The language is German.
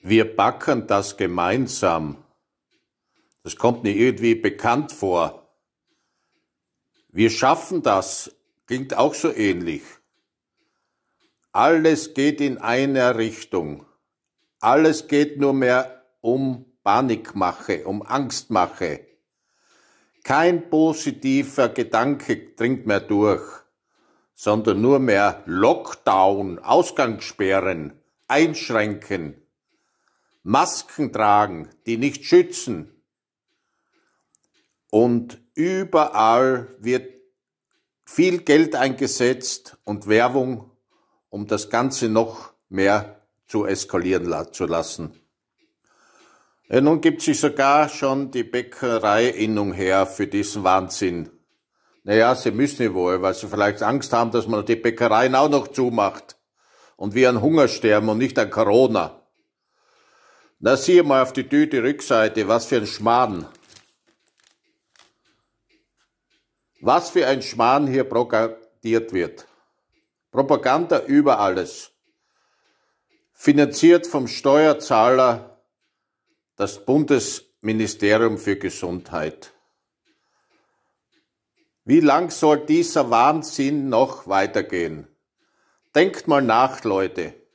Wir backen das gemeinsam. Das kommt mir irgendwie bekannt vor. Wir schaffen das, klingt auch so ähnlich. Alles geht in eine Richtung. Alles geht nur mehr um Panikmache, um Angstmache. Kein positiver Gedanke dringt mehr durch, sondern nur mehr Lockdown, Ausgangssperren, Einschränken. Masken tragen, die nicht schützen. Und überall wird viel Geld eingesetzt und Werbung, um das Ganze noch mehr zu eskalieren zu lassen. Ja, nun gibt sich sogar schon die Bäckerei Innung her für diesen Wahnsinn. Naja, sie müssen ja wohl, weil sie vielleicht Angst haben, dass man die Bäckereien auch noch zumacht und wir an Hunger sterben und nicht an Corona. Na, siehe mal auf die Tüte Rückseite, was für ein Schmarrn. Was für ein Schmarrn hier propagiert wird. Propaganda über alles. Finanziert vom Steuerzahler das Bundesministerium für Gesundheit. Wie lang soll dieser Wahnsinn noch weitergehen? Denkt mal nach, Leute.